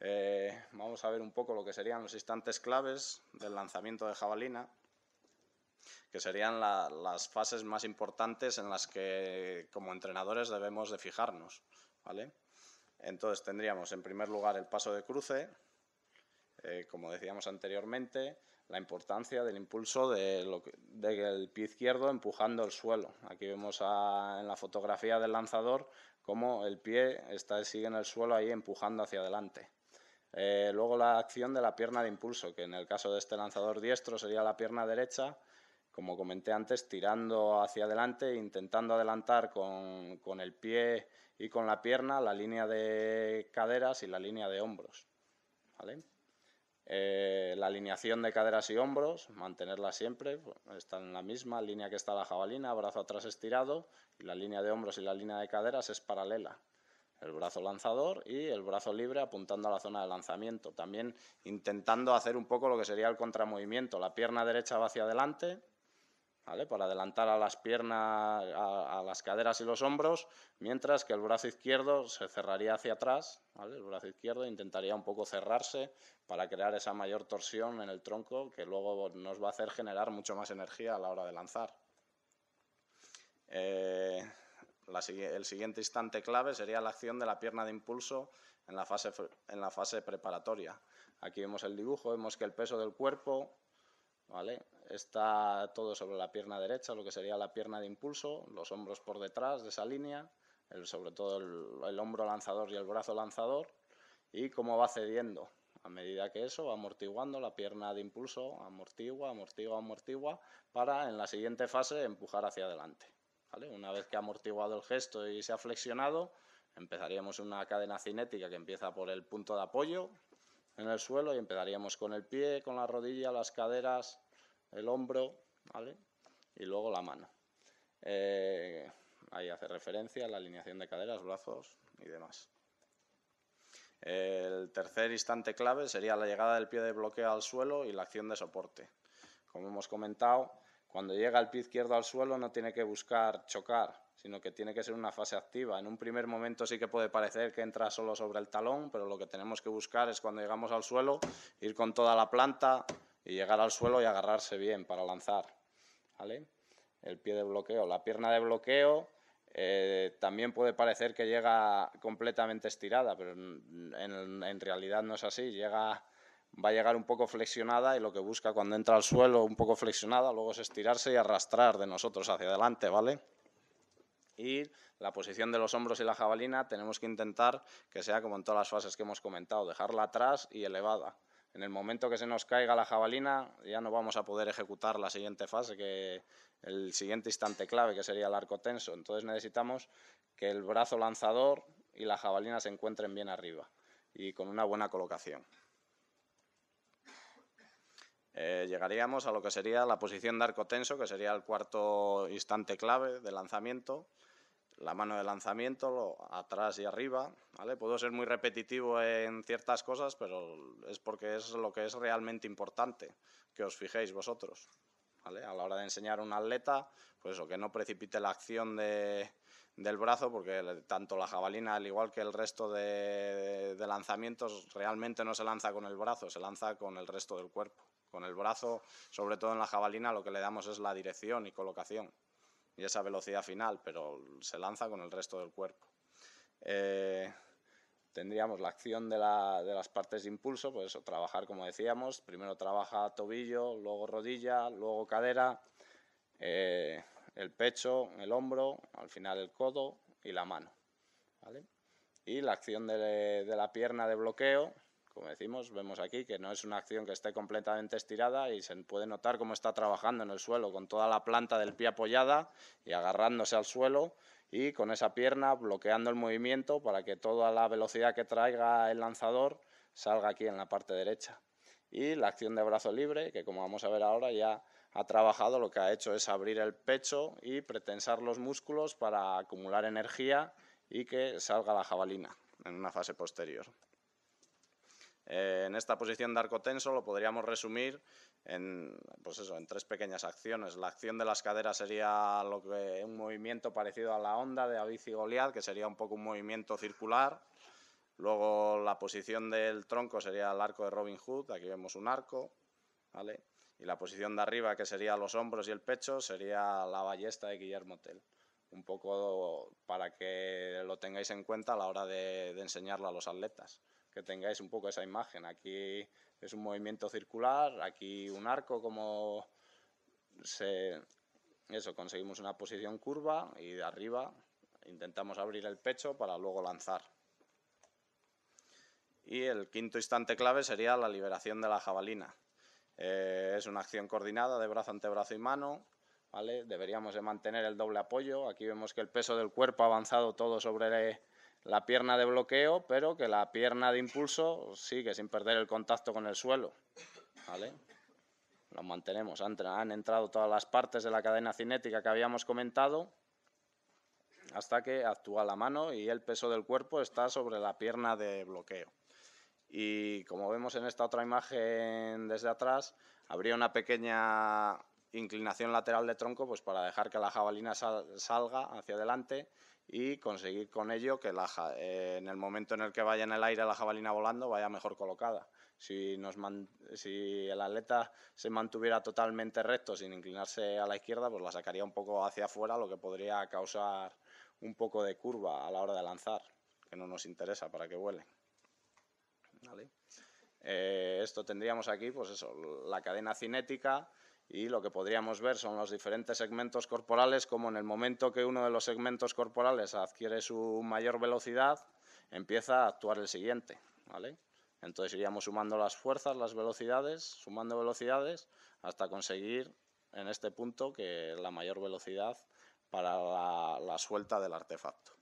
Eh, vamos a ver un poco lo que serían los instantes claves del lanzamiento de jabalina, que serían las fases más importantes en las que como entrenadores debemos de fijarnos. ¿vale? Entonces tendríamos en primer lugar el paso de cruce, eh, como decíamos anteriormente, la importancia del impulso del pie izquierdo empujando el suelo. Aquí vemos en la fotografía del lanzador cómo el pie está, sigue en el suelo ahí empujando hacia adelante. Eh, luego la acción de la pierna de impulso, que en el caso de este lanzador diestro sería la pierna derecha, como comenté antes, tirando hacia adelante, intentando adelantar con, el pie y con la pierna la línea de caderas y la línea de hombros. Eh, la alineación de caderas y hombros, mantenerla siempre, está en la misma línea que está la jabalina, brazo atrás estirado, y la línea de hombros y la línea de caderas es paralela el brazo lanzador y el brazo libre apuntando a la zona de lanzamiento. También intentando hacer un poco lo que sería el contramovimiento. La pierna derecha va hacia adelante, ¿vale? Para adelantar a las piernas, a, las caderas y los hombros, mientras que el brazo izquierdo se cerraría hacia atrás, ¿vale? El brazo izquierdo intentaría un poco cerrarse para crear esa mayor torsión en el tronco que luego nos va a hacer generar mucho más energía a la hora de lanzar. Eh el siguiente instante clave sería la acción de la pierna de impulso en la, fase, preparatoria. Aquí vemos el dibujo, vemos que el peso del cuerpo está todo sobre la pierna derecha, lo que sería la pierna de impulso, los hombros por detrás de esa línea, sobre todo el, el hombro lanzador y el brazo lanzador, y cómo va cediendo. A medida que eso va amortiguando, la pierna de impulso amortigua, amortigua, amortigua, para en la siguiente fase empujar hacia adelante. Una vez que ha amortiguado el gesto y se ha flexionado, empezaríamos una cadena cinética que empieza por el punto de apoyo en el suelo y empezaríamos con el pie, con la rodilla, las caderas, el hombro, Y luego la mano. Eh, ahí hace referencia a la alineación de caderas, brazos y demás. El tercer instante clave sería la llegada del pie de bloqueo al suelo y la acción de soporte. Como hemos comentado, cuando llega el pie izquierdo al suelo no tiene que buscar chocar, sino que tiene que ser una fase activa. En un primer momento sí que puede parecer que entra solo sobre el talón, pero lo que tenemos que buscar es cuando llegamos al suelo ir con toda la planta y llegar al suelo y agarrarse bien para lanzar. El pie de bloqueo. La pierna de bloqueo eh, también puede parecer que llega completamente estirada, pero en, en realidad no es así. Llega va a llegar un poco flexionada y lo que busca cuando entra al suelo un poco flexionada, luego es estirarse y arrastrar de nosotros hacia adelante, ¿vale? Y la posición de los hombros y la jabalina tenemos que intentar que sea como en todas las fases que hemos comentado, dejarla atrás y elevada. En el momento que se nos caiga la jabalina ya no vamos a poder ejecutar la siguiente fase, que el siguiente instante clave que sería el arco tenso. Entonces necesitamos que el brazo lanzador y la jabalina se encuentren bien arriba y con una buena colocación. Eh, llegaríamos a lo que sería la posición de arco tenso, que sería el cuarto instante clave de lanzamiento, la mano de lanzamiento, atrás y arriba. ¿vale? Puedo ser muy repetitivo en ciertas cosas, pero es porque es lo que es realmente importante que os fijéis vosotros. A la hora de enseñar a un atleta, pues eso, que no precipite la acción del brazo, porque tanto la jabalina, al igual que el resto de lanzamientos, realmente no se lanza con el brazo, se lanza con el resto del cuerpo. Con el brazo, sobre todo en la jabalina, lo que le damos es la dirección y colocación y esa velocidad final, pero se lanza con el resto del cuerpo. Eh, tendríamos la acción de, las partes de impulso, pues eso, trabajar como decíamos, primero trabaja tobillo, luego rodilla, luego cadera, eh, el pecho, el hombro, al final el codo y la mano. Y la acción de la pierna de bloqueo, como decimos, vemos aquí que no es una acción que esté completamente estirada y se puede notar cómo está trabajando en el suelo con toda la planta del pie apoyada y agarrándose al suelo y con esa pierna bloqueando el movimiento para que toda la velocidad que traiga el lanzador salga aquí en la parte derecha. Y la acción de brazo libre, que como vamos a ver ahora ya ha trabajado, lo que ha hecho es abrir el pecho y pretensar los músculos para acumular energía y que salga la jabalina en una fase posterior. Eh, en esta posición de arco tenso lo podríamos resumir pues en, tres pequeñas acciones. La acción de las caderas sería lo que, un movimiento parecido a la onda de Abici Goliath, que sería un poco un movimiento circular. Luego la posición del tronco sería el arco de Robin Hood, aquí vemos un arco, Y la posición de arriba, que sería los hombros y el pecho, sería la ballesta de Guillermo Tell. Un poco para que lo tengáis en cuenta a la hora de, de enseñarlo a los atletas que tengáis un poco esa imagen. Aquí es un movimiento circular, aquí un arco como Eso, conseguimos una posición curva y de arriba intentamos abrir el pecho para luego lanzar. Y el quinto instante clave sería la liberación de la jabalina. Eh, es una acción coordinada de brazo ante brazo y mano. ¿vale? Deberíamos de mantener el doble apoyo. Aquí vemos que el peso del cuerpo ha avanzado todo sobre el la pierna de bloqueo, pero que la pierna de impulso sigue sin perder el contacto con el suelo. ¿Vale? mantenemos. Han, han entrado todas las partes de la cadena cinética que habíamos comentado hasta que actúa la mano y el peso del cuerpo está sobre la pierna de bloqueo. Y como vemos en esta otra imagen desde atrás, habría una pequeña inclinación lateral de tronco pues para dejar que la jabalina salga hacia adelante y conseguir con ello que eh, en el momento en el que vaya en el aire la jabalina volando vaya mejor colocada. Si, el atleta se mantuviera totalmente recto sin inclinarse a la izquierda, pues la sacaría un poco hacia afuera, lo que podría causar un poco de curva a la hora de lanzar, que no nos interesa para que vuele. Eh, esto tendríamos aquí, pues eso, la cadena cinética, y lo que podríamos ver son los diferentes segmentos corporales, como en el momento que uno de los segmentos corporales adquiere su mayor velocidad, empieza a actuar el siguiente, ¿vale? Entonces iríamos sumando las fuerzas, las velocidades, sumando velocidades, hasta conseguir en este punto que la mayor velocidad para la suelta del artefacto.